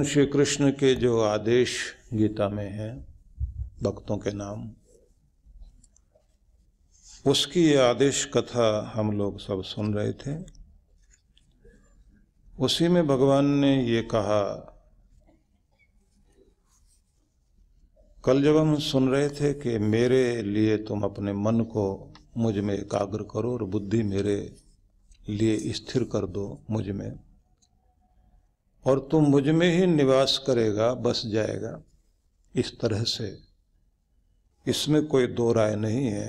भगवान श्री कृष्ण के जो आदेश गीता में है भक्तों के नाम उसकी ये आदेश कथा हम लोग सब सुन रहे थे उसी में भगवान ने ये कहा कल जब हम सुन रहे थे कि मेरे लिए तुम अपने मन को मुझ में एकाग्र करो और बुद्धि मेरे लिए स्थिर कर दो मुझ में और तू मुझ में ही निवास करेगा बस जाएगा इस तरह से इसमें कोई दो राय नहीं है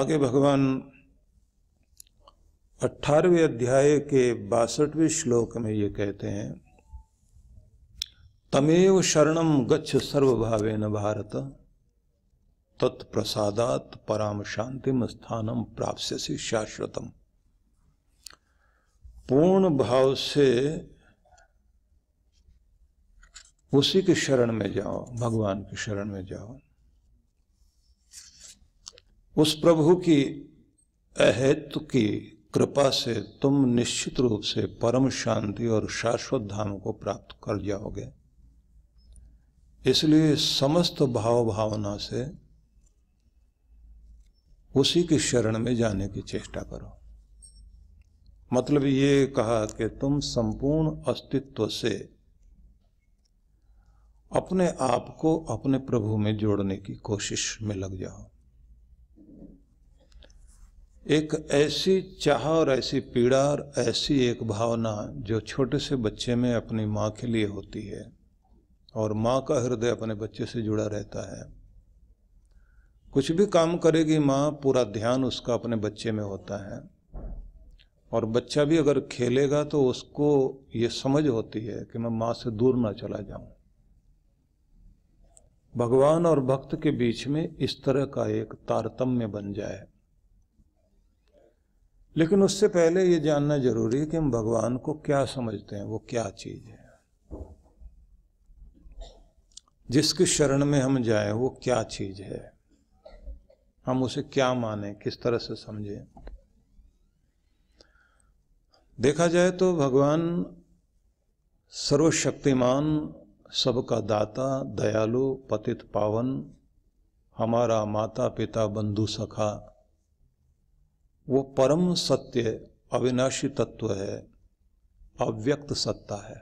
आगे भगवान अठारहवें अध्याय के बासठवें श्लोक में ये कहते हैं तमेव शरणम गच्छ सर्वभावे न भारत तत्प्रसादात पराम शांतिम स्थानम प्राप्स्यसि शाश्वतम पूर्ण भाव से उसी के शरण में जाओ भगवान के शरण में जाओ उस प्रभु की अहेतु की कृपा से तुम निश्चित रूप से परम शांति और शाश्वत धाम को प्राप्त कर जाओगे इसलिए समस्त भाव भावना से उसी के शरण में जाने की चेष्टा करो मतलब ये कहा कि तुम संपूर्ण अस्तित्व से अपने आप को अपने प्रभु में जोड़ने की कोशिश में लग जाओ एक ऐसी चाह और ऐसी पीड़ा और ऐसी एक भावना जो छोटे से बच्चे में अपनी माँ के लिए होती है और माँ का हृदय अपने बच्चे से जुड़ा रहता है कुछ भी काम करेगी माँ पूरा ध्यान उसका अपने बच्चे में होता है और बच्चा भी अगर खेलेगा तो उसको ये समझ होती है कि मैं माँ से दूर ना चला जाऊं भगवान और भक्त के बीच में इस तरह का एक तारतम्य बन जाए लेकिन उससे पहले ये जानना जरूरी है कि हम भगवान को क्या समझते हैं वो क्या चीज है जिसके शरण में हम जाए वो क्या चीज है हम उसे क्या माने किस तरह से समझें देखा जाए तो भगवान सर्वशक्तिमान सबका दाता दयालु पतित पावन हमारा माता पिता बंधु सखा वो परम सत्य अविनाशी तत्व है अव्यक्त सत्ता है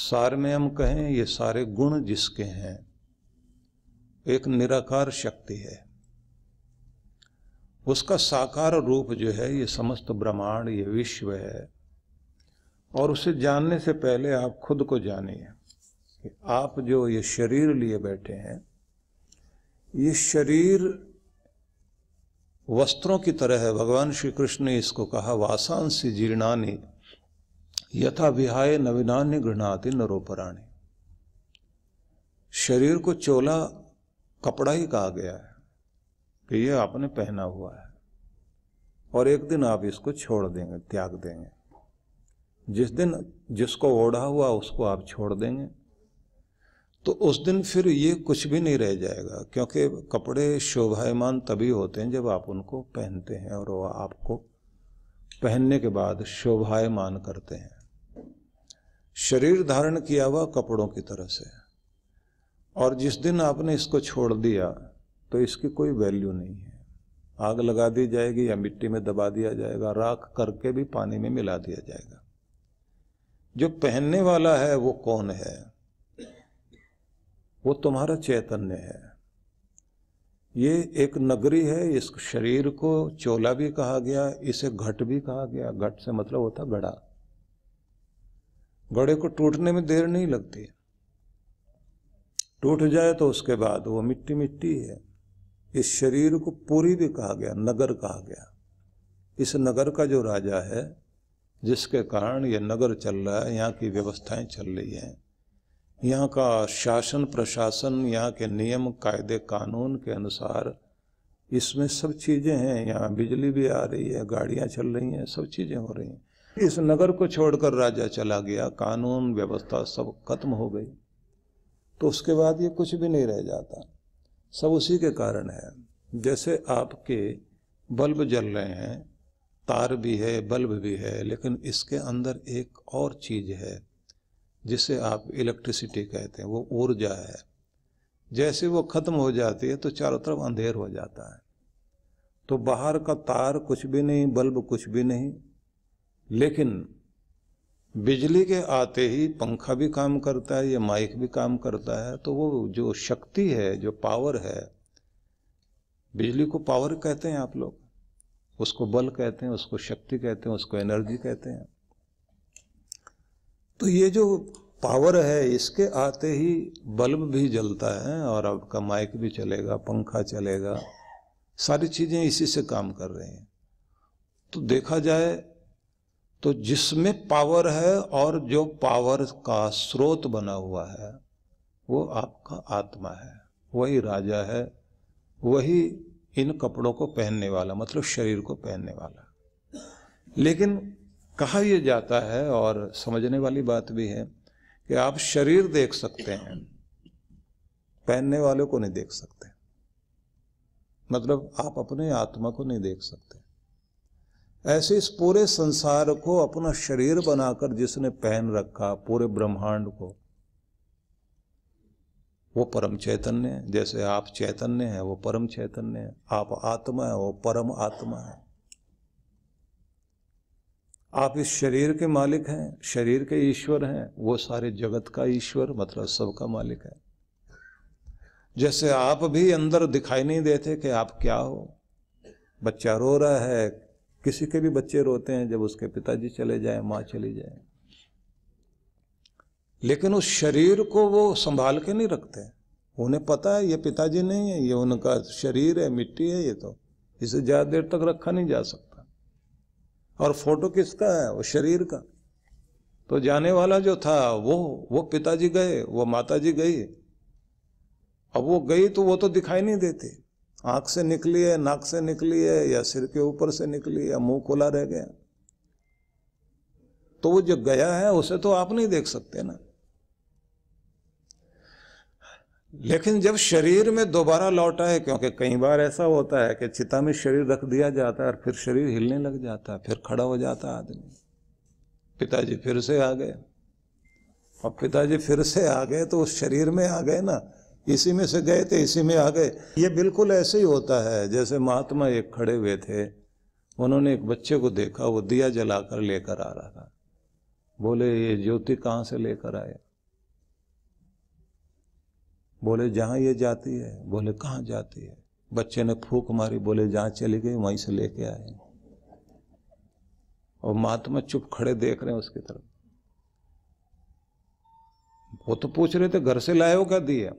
सार में हम कहें ये सारे गुण जिसके हैं एक निराकार शक्ति है उसका साकार रूप जो है ये समस्त ब्रह्मांड ये विश्व है और उसे जानने से पहले आप खुद को जानिए कि आप जो ये शरीर लिए बैठे हैं ये शरीर वस्त्रों की तरह है भगवान श्री कृष्ण ने इसको कहा वासांसी जीर्णानी यथा विहाय नविनान्य गृहणाति नरोपराणी शरीर को चोला कपड़ा ही कहा गया है कि ये आपने पहना हुआ है और एक दिन आप इसको छोड़ देंगे त्याग देंगे जिस दिन जिसको ओढ़ा हुआ उसको आप छोड़ देंगे तो उस दिन फिर ये कुछ भी नहीं रह जाएगा क्योंकि कपड़े शोभायमान तभी होते हैं जब आप उनको पहनते हैं और आपको पहनने के बाद शोभायमान करते हैं शरीर धारण किया हुआ कपड़ों की तरह से और जिस दिन आपने इसको छोड़ दिया तो इसकी कोई वैल्यू नहीं है आग लगा दी जाएगी या मिट्टी में दबा दिया जाएगा राख करके भी पानी में मिला दिया जाएगा जो पहनने वाला है वो कौन है वो तुम्हारा चैतन्य है ये एक नगरी है इस शरीर को चोला भी कहा गया इसे घट भी कहा गया घट से मतलब होता घड़ा घड़े को टूटने में देर नहीं लगती टूट जाए तो उसके बाद वो मिट्टी मिट्टी है इस शरीर को पूरी भी कहा गया नगर कहा गया इस नगर का जो राजा है जिसके कारण ये नगर चल रहा है यहाँ की व्यवस्थाएं चल रही हैं यहाँ का शासन प्रशासन यहाँ के नियम कायदे कानून के अनुसार इसमें सब चीज़ें हैं यहाँ बिजली भी आ रही है गाड़ियाँ चल रही हैं सब चीज़ें हो रही हैं इस नगर को छोड़कर राजा चला गया कानून व्यवस्था सब खत्म हो गई तो उसके बाद ये कुछ भी नहीं रह जाता सब उसी के कारण है जैसे आपके बल्ब जल रहे हैं तार भी है बल्ब भी है लेकिन इसके अंदर एक और चीज़ है जिसे आप इलेक्ट्रिसिटी कहते हैं वो ऊर्जा है जैसे वो ख़त्म हो जाती है तो चारों तरफ अंधेर हो जाता है तो बाहर का तार कुछ भी नहीं बल्ब कुछ भी नहीं लेकिन बिजली के आते ही पंखा भी काम करता है या माइक भी काम करता है तो वो जो शक्ति है जो पावर है बिजली को पावर कहते हैं आप लोग उसको बल कहते हैं उसको शक्ति कहते हैं उसको एनर्जी कहते हैं तो ये जो पावर है इसके आते ही बल्ब भी जलता है और आपका माइक भी चलेगा पंखा चलेगा सारी चीज़ें इसी से काम कर रहे हैं तो देखा जाए तो जिसमें पावर है और जो पावर का स्रोत बना हुआ है वो आपका आत्मा है वही राजा है वही इन कपड़ों को पहनने वाला मतलब शरीर को पहनने वाला लेकिन कहा यह जाता है और समझने वाली बात भी है कि आप शरीर देख सकते हैं पहनने वालों को नहीं देख सकते मतलब आप अपने आत्मा को नहीं देख सकते ऐसे इस पूरे संसार को अपना शरीर बनाकर जिसने पहन रखा पूरे ब्रह्मांड को वो परम चैतन्य है जैसे आप चैतन्य है वो परम चैतन्य है आप आत्मा है वो परम आत्मा है आप इस शरीर के मालिक हैं शरीर के ईश्वर हैं वो सारे जगत का ईश्वर मतलब सबका मालिक है जैसे आप भी अंदर दिखाई नहीं देते कि आप क्या हो बच्चा रो रहा है किसी के भी बच्चे रोते हैं जब उसके पिताजी चले जाए माँ चली जाए लेकिन उस शरीर को वो संभाल के नहीं रखते उन्हें पता है ये पिताजी नहीं है ये उनका शरीर है मिट्टी है ये तो इसे ज़्यादा देर तक रखा नहीं जा सकता और फोटो किसका है वो शरीर का तो जाने वाला जो था वो वो पिताजी गए वो माताजी गई अब वो गई तो वो तो दिखाई नहीं देती आंख से निकली है नाक से निकली है या सिर के ऊपर से निकली या मुंह खुला रह गया तो वो जो गया है उसे तो आप नहीं देख सकते ना लेकिन जब शरीर में दोबारा लौटा है क्योंकि कई बार ऐसा होता है कि चिता में शरीर रख दिया जाता है और फिर शरीर हिलने लग जाता है फिर खड़ा हो जाता है आदमी पिताजी फिर से आ गए और पिताजी फिर से आ गए तो उस शरीर में आ गए ना इसी में से गए थे इसी में आ गए ये बिल्कुल ऐसे ही होता है जैसे महात्मा एक खड़े हुए थे उन्होंने एक बच्चे को देखा वो दिया जलाकर लेकर आ रहा था बोले ये ज्योति कहाँ से लेकर आए बोले जहाँ ये जाती है बोले कहाँ जाती है बच्चे ने फूक मारी बोले जहाँ चली गई वहीं से लेके आए और महात्मा चुप खड़े देख रहे हैं उसकी तरफ वो तो पूछ रहे थे घर से लाए हो क्या दिया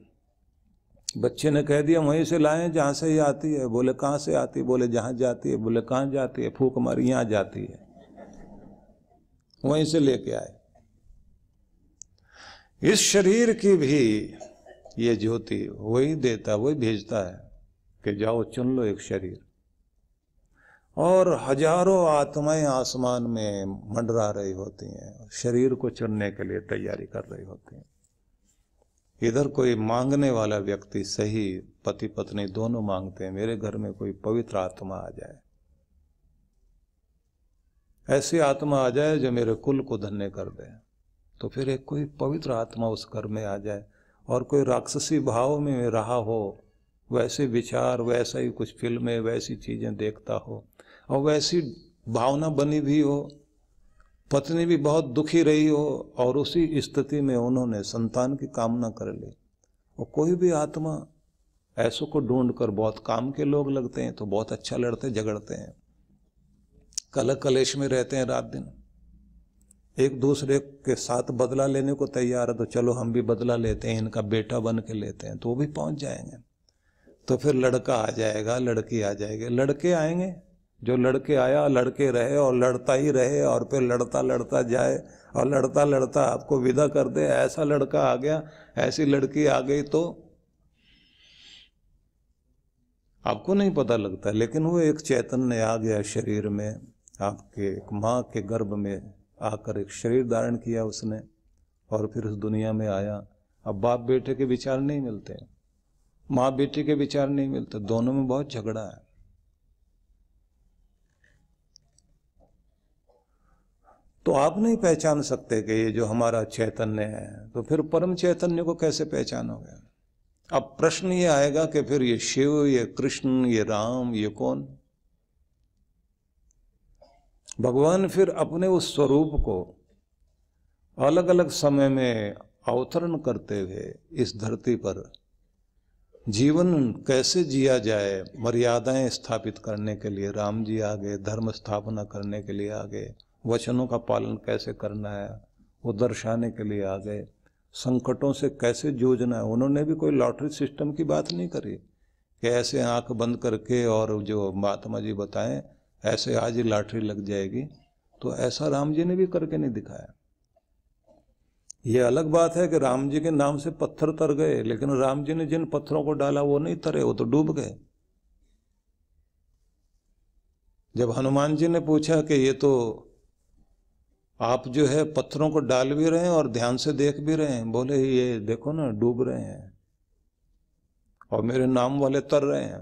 बच्चे ने कह दिया वहीं से लाएं जहाँ से ही आती है बोले कहाँ से आती है बोले जहाँ जाती है बोले कहाँ जाती है फूक हमारी यहाँ जाती है वहीं से लेके आए इस शरीर की भी ये ज्योति वही देता वही भेजता है कि जाओ चुन लो एक शरीर और हजारों आत्माएं आसमान में मंडरा रही होती हैं शरीर को चुनने के लिए तैयारी कर रही होती हैं इधर कोई मांगने वाला व्यक्ति सही पति पत्नी दोनों मांगते हैं मेरे घर में कोई पवित्र आत्मा आ जाए ऐसी आत्मा आ जाए जो मेरे कुल को धन्य कर दे तो फिर एक कोई पवित्र आत्मा उस घर में आ जाए और कोई राक्षसी भाव में रहा हो वैसे विचार वैसा ही कुछ फिल्में वैसी चीज़ें देखता हो और वैसी भावना बनी भी हो पत्नी भी बहुत दुखी रही हो और उसी स्थिति में उन्होंने संतान की कामना कर ली और कोई भी आत्मा ऐसों को ढूंढ कर बहुत काम के लोग लगते हैं तो बहुत अच्छा लड़ते झगड़ते हैं कल कलेश में रहते हैं रात दिन एक दूसरे के साथ बदला लेने को तैयार है तो चलो हम भी बदला लेते हैं इनका बेटा बन के लेते हैं तो वो भी पहुंच जाएंगे तो फिर लड़का आ जाएगा लड़की आ जाएगी लड़के आएंगे जो लड़के आया लड़के रहे और लड़ता ही रहे और फिर लड़ता लड़ता जाए और लड़ता लड़ता आपको विदा कर दे ऐसा लड़का आ गया ऐसी लड़की आ गई तो आपको नहीं पता लगता लेकिन वो एक चैतन्य आ गया शरीर में आपके एक माँ के गर्भ में आकर एक शरीर धारण किया उसने और फिर उस दुनिया में आया अब बाप बेटे के विचार नहीं मिलते माँ बेटे के विचार नहीं मिलते दोनों में बहुत झगड़ा है तो आप नहीं पहचान सकते कि ये जो हमारा चैतन्य है तो फिर परम चैतन्य को कैसे पहचानोगे अब प्रश्न ये आएगा कि फिर ये शिव ये कृष्ण ये राम ये कौन भगवान फिर अपने उस स्वरूप को अलग अलग समय में अवतरण करते हुए इस धरती पर जीवन कैसे जिया जाए मर्यादाएं स्थापित करने के लिए राम जी आ गए धर्म स्थापना करने के लिए आ गए वचनों का पालन कैसे करना है वो दर्शाने के लिए आ गए संकटों से कैसे जूझना है उन्होंने भी कोई लॉटरी सिस्टम की बात नहीं करी कि ऐसे आंख बंद करके और जो महात्मा जी बताएं ऐसे आज ही लॉटरी लग जाएगी तो ऐसा राम जी ने भी करके नहीं दिखाया ये अलग बात है कि राम जी के नाम से पत्थर तर गए लेकिन राम जी ने जिन पत्थरों को डाला वो नहीं तरे वो तो डूब गए जब हनुमान जी ने पूछा कि ये तो आप जो है पत्थरों को डाल भी रहे हैं और ध्यान से देख भी रहे हैं बोले ये देखो ना डूब रहे हैं और मेरे नाम वाले तर रहे हैं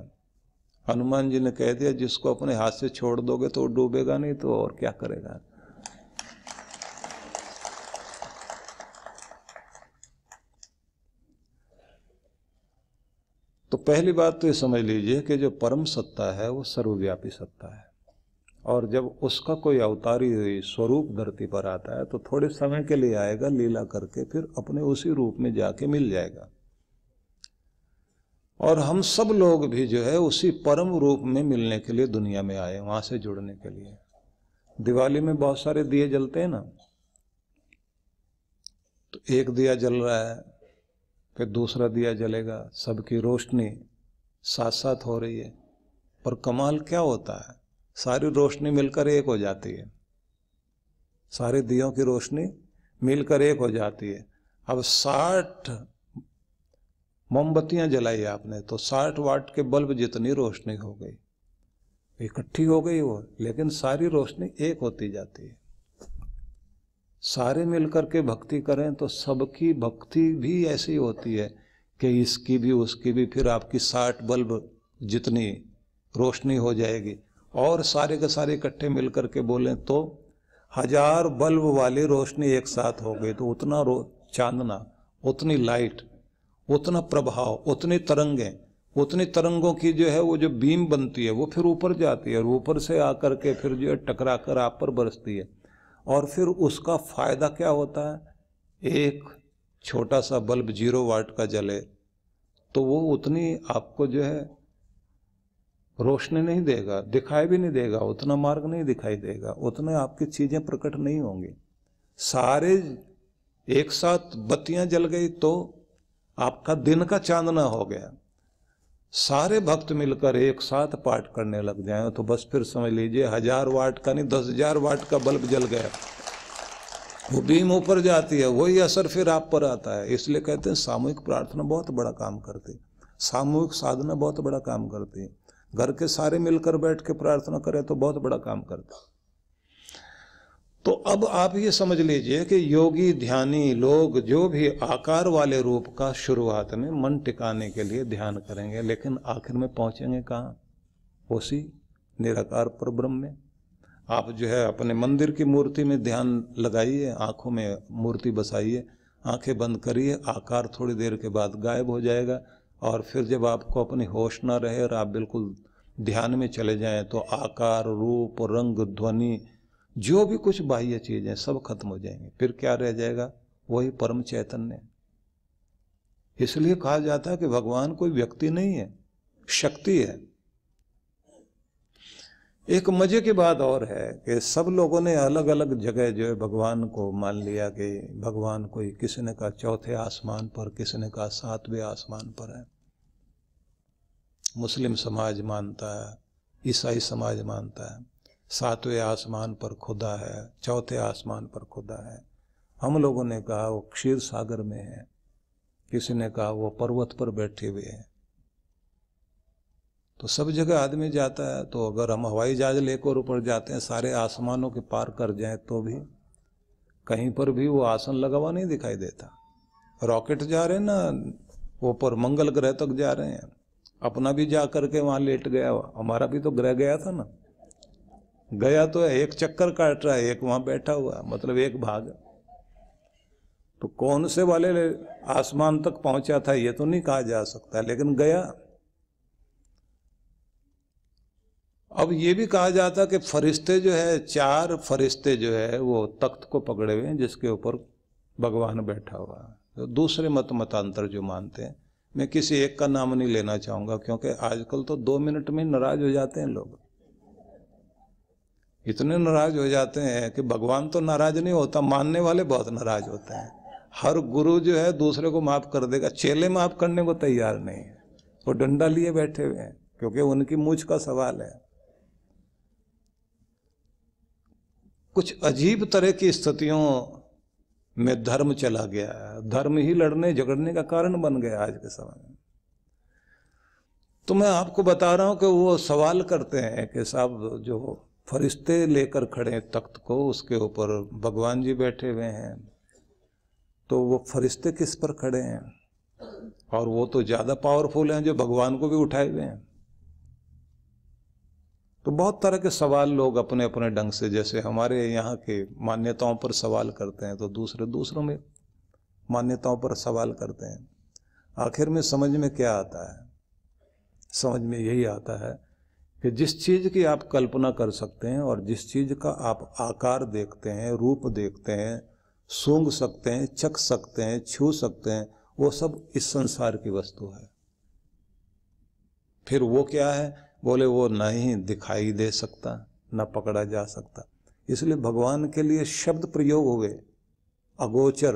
हनुमान जी ने कह दिया जिसको अपने हाथ से छोड़ दोगे तो डूबेगा नहीं तो और क्या करेगा तो पहली बात तो ये समझ लीजिए कि जो परम सत्ता है वो सर्वव्यापी सत्ता है और जब उसका कोई अवतारी स्वरूप धरती पर आता है तो थोड़े समय के लिए आएगा लीला करके फिर अपने उसी रूप में जाके मिल जाएगा और हम सब लोग भी जो है उसी परम रूप में मिलने के लिए दुनिया में आए वहां से जुड़ने के लिए दिवाली में बहुत सारे दिए जलते हैं ना तो एक दिया जल रहा है फिर दूसरा दिया जलेगा सबकी रोशनी साथ साथ हो रही है पर कमाल क्या होता है सारी रोशनी मिलकर एक हो जाती है सारे दियों की रोशनी मिलकर एक हो जाती है अब साठ मोमबत्तियां जलाई आपने तो साठ वाट के बल्ब जितनी रोशनी हो गई इकट्ठी हो गई वो लेकिन सारी रोशनी एक होती जाती है सारे मिलकर के भक्ति करें तो सबकी भक्ति भी ऐसी होती है कि इसकी भी उसकी भी फिर आपकी साठ बल्ब जितनी रोशनी हो जाएगी और सारे के सारे इकट्ठे मिल करके बोलें तो हजार बल्ब वाली रोशनी एक साथ हो गई तो उतना रो चांदना उतनी लाइट उतना प्रभाव उतनी तरंगें उतनी तरंगों की जो है वो जो बीम बनती है वो फिर ऊपर जाती है और ऊपर से आकर के फिर जो है टकरा कर आप पर बरसती है और फिर उसका फायदा क्या होता है एक छोटा सा बल्ब जीरो वाट का जले तो वो उतनी आपको जो है रोशनी नहीं देगा दिखाई भी नहीं देगा उतना मार्ग नहीं दिखाई देगा उतने आपकी चीज़ें प्रकट नहीं होंगी सारे एक साथ बत्तियां जल गई तो आपका दिन का चांदना हो गया सारे भक्त मिलकर एक साथ पाठ करने लग जाए तो बस फिर समझ लीजिए हजार वाट का नहीं दस हजार वाट का बल्ब जल गया वो बीम ऊपर जाती है वही असर फिर आप पर आता है इसलिए कहते हैं सामूहिक प्रार्थना बहुत बड़ा काम करती है सामूहिक साधना बहुत बड़ा काम करती है घर के सारे मिलकर बैठ के प्रार्थना करें तो बहुत बड़ा काम करता तो अब आप ये समझ लीजिए कि योगी ध्यानी लोग जो भी आकार वाले रूप का शुरुआत में मन टिकाने के लिए ध्यान करेंगे लेकिन आखिर में पहुंचेंगे कहाँ उसी निराकार पर ब्रह्म में आप जो है अपने मंदिर की मूर्ति में ध्यान लगाइए आंखों में मूर्ति बसाइए आंखें बंद करिए आकार थोड़ी देर के बाद गायब हो जाएगा और फिर जब आपको अपनी होश ना रहे और आप बिल्कुल ध्यान में चले जाएं तो आकार रूप रंग ध्वनि जो भी कुछ बाह्य चीज़ें सब खत्म हो जाएंगे फिर क्या रह जाएगा वही परम चैतन्य इसलिए कहा जाता है कि भगवान कोई व्यक्ति नहीं है शक्ति है एक मजे की बात और है कि सब लोगों ने अलग अलग जगह जो है भगवान को मान लिया कि भगवान कोई किसने का चौथे आसमान पर किसी ने सातवें आसमान पर है मुस्लिम समाज मानता है ईसाई समाज मानता है सातवें आसमान पर खुदा है चौथे आसमान पर खुदा है हम लोगों ने कहा वो क्षीर सागर में है किसी ने कहा वो पर्वत पर बैठे हुए हैं तो सब जगह आदमी जाता है तो अगर हम हवाई जहाज लेकर ऊपर जाते हैं सारे आसमानों के पार कर जाए तो भी कहीं पर भी वो आसन लगा हुआ नहीं दिखाई देता रॉकेट जा रहे हैं ना ऊपर मंगल ग्रह तक जा रहे हैं अपना भी जा करके वहां लेट गया हमारा भी तो ग्रह गया था ना गया तो है एक चक्कर काट रहा है एक वहां बैठा हुआ मतलब एक भाग तो कौन से वाले आसमान तक पहुंचा था ये तो नहीं कहा जा सकता लेकिन गया अब ये भी कहा जाता कि फरिश्ते जो है चार फरिश्ते जो है वो तख्त को पकड़े हुए हैं जिसके ऊपर भगवान बैठा हुआ है तो दूसरे मत मतांतर जो मानते हैं मैं किसी एक का नाम नहीं लेना चाहूंगा क्योंकि आजकल तो दो मिनट में नाराज हो जाते हैं लोग इतने नाराज हो जाते हैं कि भगवान तो नाराज नहीं होता मानने वाले बहुत नाराज होते हैं हर गुरु जो है दूसरे को माफ कर देगा चेले माफ करने को तैयार नहीं है वो डंडा लिए बैठे हुए हैं क्योंकि उनकी मुझ का सवाल है कुछ अजीब तरह की स्थितियों में धर्म चला गया है धर्म ही लड़ने झगड़ने का कारण बन गया आज के समय में तो मैं आपको बता रहा हूं कि वो सवाल करते हैं कि साहब जो फरिश्ते लेकर खड़े तख्त को उसके ऊपर भगवान जी बैठे हुए हैं तो वो फरिश्ते किस पर खड़े हैं और वो तो ज़्यादा पावरफुल हैं जो भगवान को भी उठाए हुए हैं तो बहुत तरह के सवाल लोग अपने अपने ढंग से जैसे हमारे यहाँ के मान्यताओं पर सवाल करते हैं तो दूसरे दूसरों में मान्यताओं पर सवाल करते हैं आखिर में समझ में क्या आता है समझ में यही आता है कि जिस चीज़ की आप कल्पना कर सकते हैं और जिस चीज़ का आप आकार देखते हैं रूप देखते हैं सूंघ सकते हैं चख सकते हैं छू सकते हैं वो सब इस संसार की वस्तु है फिर वो क्या है बोले वो नहीं दिखाई दे सकता न पकड़ा जा सकता इसलिए भगवान के लिए शब्द प्रयोग हो गए अगोचर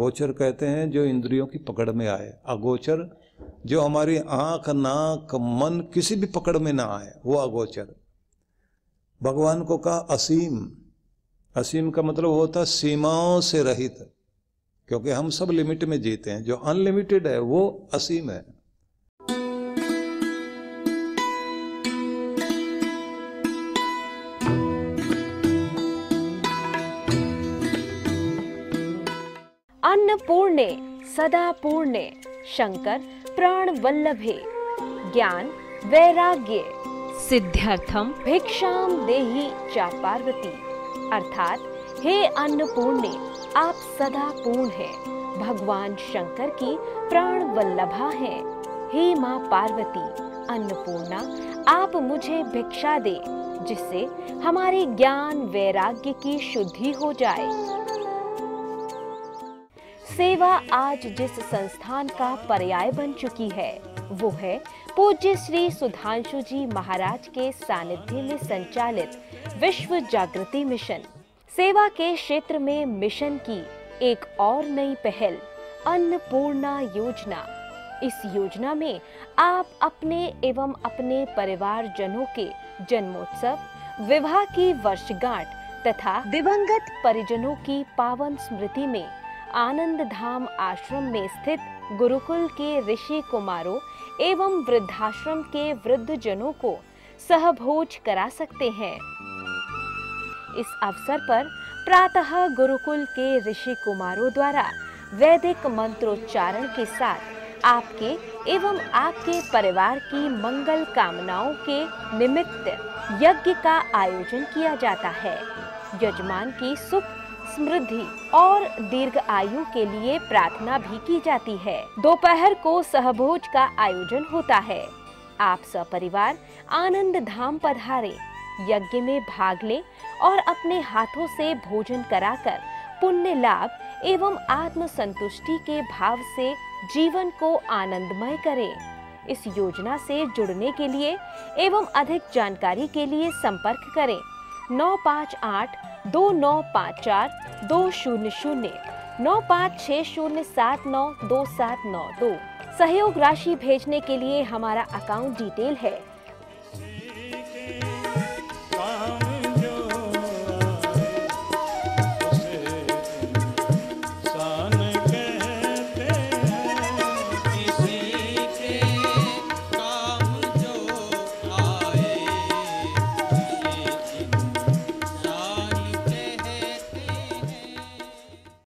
गोचर कहते हैं जो इंद्रियों की पकड़ में आए अगोचर जो हमारी आंख नाक मन किसी भी पकड़ में ना आए वो अगोचर भगवान को कहा असीम असीम का मतलब होता है सीमाओं से रहित क्योंकि हम सब लिमिट में जीते हैं जो अनलिमिटेड है वो असीम है अन्नपूर्णे सदा पूर्णे शंकर प्राण वल्लभे ज्ञान वैराग्य सिद्ध्यर्थम भिक्षाम देही चा पार्वती अर्थात हे अन्नपूर्णे आप सदा पूर्ण है भगवान शंकर की प्राण वल्लभा है हे माँ पार्वती अन्नपूर्णा आप मुझे भिक्षा दे जिससे हमारे ज्ञान वैराग्य की शुद्धि हो जाए सेवा आज जिस संस्थान का पर्याय बन चुकी है वो है पूज्य श्री सुधांशु जी महाराज के सानिध्य में संचालित विश्व जागृति मिशन सेवा के क्षेत्र में मिशन की एक और नई पहल अन्नपूर्णा योजना इस योजना में आप अपने एवं अपने परिवार जनों के जन्मोत्सव विवाह की वर्षगांठ तथा दिवंगत परिजनों की पावन स्मृति में आनंद धाम आश्रम में स्थित गुरुकुल के ऋषि कुमारों एवं वृद्धाश्रम के वृद्ध जनों को सहभोज करा सकते हैं इस अवसर पर प्रातः गुरुकुल के ऋषि कुमारों द्वारा वैदिक मंत्रोच्चारण के साथ आपके एवं आपके परिवार की मंगल कामनाओं के निमित्त यज्ञ का आयोजन किया जाता है यजमान की सुख समृद्धि और दीर्घ आयु के लिए प्रार्थना भी की जाती है दोपहर को सहभोज का आयोजन होता है आप सपरिवार आनंद धाम पधारे यज्ञ में भाग ले और अपने हाथों से भोजन कराकर पुण्य लाभ एवं आत्म संतुष्टि के भाव से जीवन को आनंदमय करें इस योजना से जुड़ने के लिए एवं अधिक जानकारी के लिए संपर्क करें नौ पाँच आठ दो नौ पाँच चार दो शून्य शून्य नौ पाँच छः शून्य सात नौ दो सात नौ दो सहयोग राशि भेजने के लिए हमारा अकाउंट डिटेल है